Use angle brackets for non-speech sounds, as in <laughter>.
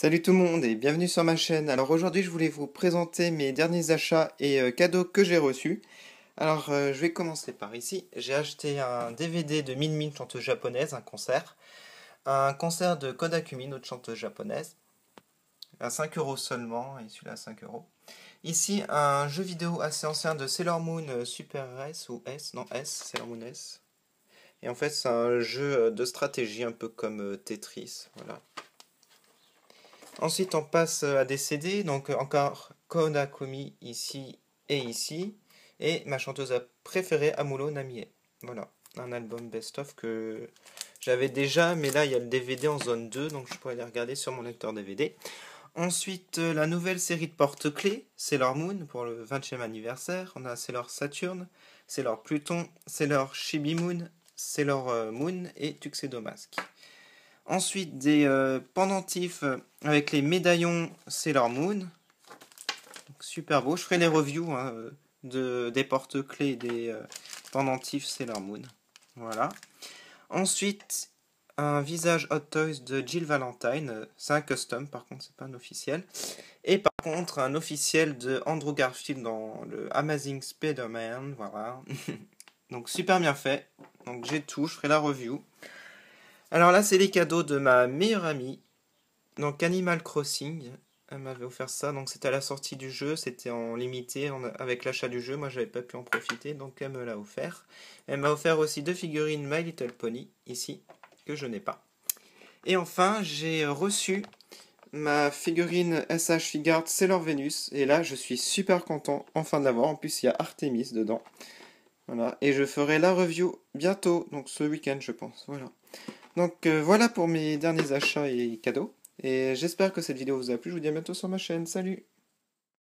Salut tout le monde et bienvenue sur ma chaîne. Alors aujourd'hui je voulais vous présenter mes derniers achats et euh, cadeaux que j'ai reçus. Alors euh, je vais commencer par ici. J'ai acheté un DVD de Min Min, chanteuse japonaise, un concert. Un concert de Kodakumi, notre chanteuse japonaise. À 5 euros seulement et celui-là à 5 euros. Ici un jeu vidéo assez ancien de Sailor Moon euh, Super S ou S, non S, Sailor Moon S. Et en fait c'est un jeu de stratégie un peu comme Tetris, voilà. Ensuite, on passe euh, à des CD, donc euh, encore Konakumi ici et ici, et ma chanteuse préférée, Amulo Namie. Voilà, un album best-of que j'avais déjà, mais là il y a le DVD en zone 2, donc je pourrais les regarder sur mon lecteur DVD. Ensuite, euh, la nouvelle série de porte-clés, Sailor Moon pour le 20e anniversaire. On a Sailor Saturn, Sailor Pluton, Sailor Shibi Moon, Sailor Moon et Tuxedo Mask. Ensuite, des euh, pendentifs euh, avec les médaillons Sailor Moon. super beau. Je ferai les reviews hein, euh, de, des porte-clés des pendentifs Sailor Moon. Voilà. Ensuite, un visage Hot Toys de Jill Valentine. C'est un custom, par contre, c'est pas un officiel. Et par contre, un officiel de Andrew Garfield dans le Amazing Spider-Man. Voilà. <laughs> Donc, super bien fait. Donc, j'ai tout. Je ferai la review. Alors là, c'est les cadeaux de ma meilleure amie. Donc Animal Crossing, elle m'avait offert ça. Donc c'était à la sortie du jeu, c'était en limité avec l'achat du jeu. Moi, j'avais pas pu en profiter, donc elle me l'a offert. Elle m'a offert aussi deux figurines My Little Pony ici que je n'ai pas. Et enfin, j'ai reçu ma figurine SH Figard Sailor Venus. Et là, je suis super content enfin de l'avoir. En plus, il y a Artemis dedans. Voilà. Et je ferai la review bientôt, donc ce week-end, je pense. Voilà. Donc euh, voilà pour mes derniers achats et cadeaux. Et j'espère que cette vidéo vous a plu. Je vous dis à bientôt sur ma chaîne. Salut